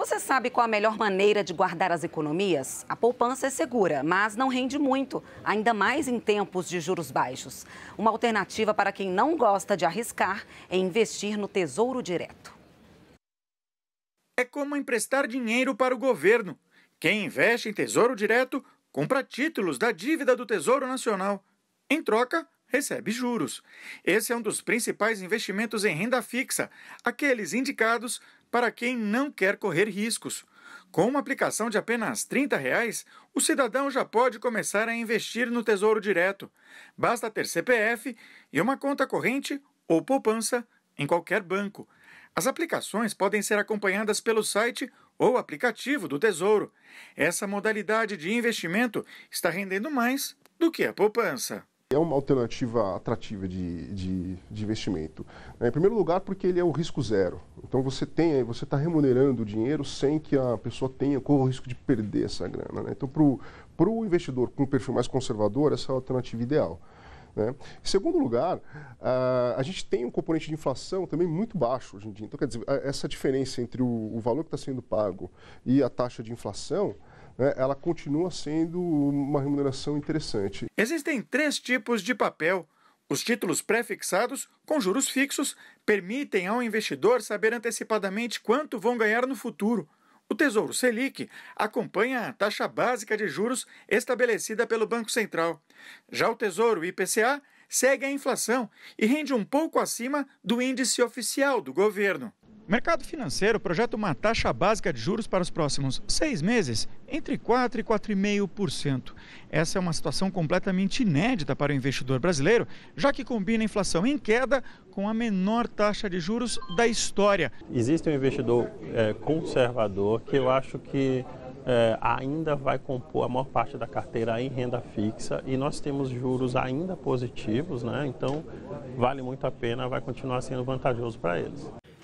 Você sabe qual a melhor maneira de guardar as economias? A poupança é segura, mas não rende muito, ainda mais em tempos de juros baixos. Uma alternativa para quem não gosta de arriscar é investir no Tesouro Direto. É como emprestar dinheiro para o governo. Quem investe em Tesouro Direto compra títulos da dívida do Tesouro Nacional. Em troca, recebe juros. Esse é um dos principais investimentos em renda fixa, aqueles indicados para quem não quer correr riscos. Com uma aplicação de apenas R$ 30, reais, o cidadão já pode começar a investir no Tesouro Direto. Basta ter CPF e uma conta corrente ou poupança em qualquer banco. As aplicações podem ser acompanhadas pelo site ou aplicativo do Tesouro. Essa modalidade de investimento está rendendo mais do que a poupança. É uma alternativa atrativa de, de, de investimento. Né? Em primeiro lugar, porque ele é o risco zero. Então você tem, você está remunerando o dinheiro sem que a pessoa tenha, corra o risco de perder essa grana. Né? Então, para o investidor com um perfil mais conservador, essa é a alternativa ideal. Né? Em segundo lugar, a, a gente tem um componente de inflação também muito baixo hoje em dia. Então, quer dizer, a, essa diferença entre o, o valor que está sendo pago e a taxa de inflação, né, ela continua sendo uma remuneração interessante. Existem três tipos de papel os títulos prefixados, com juros fixos, permitem ao investidor saber antecipadamente quanto vão ganhar no futuro. O Tesouro Selic acompanha a taxa básica de juros estabelecida pelo Banco Central. Já o Tesouro IPCA segue a inflação e rende um pouco acima do índice oficial do governo. Mercado financeiro projeta uma taxa básica de juros para os próximos seis meses entre 4% e 4,5%. Essa é uma situação completamente inédita para o investidor brasileiro, já que combina a inflação em queda com a menor taxa de juros da história. Existe um investidor é, conservador que eu acho que é, ainda vai compor a maior parte da carteira em renda fixa e nós temos juros ainda positivos, né? então vale muito a pena, vai continuar sendo vantajoso para eles.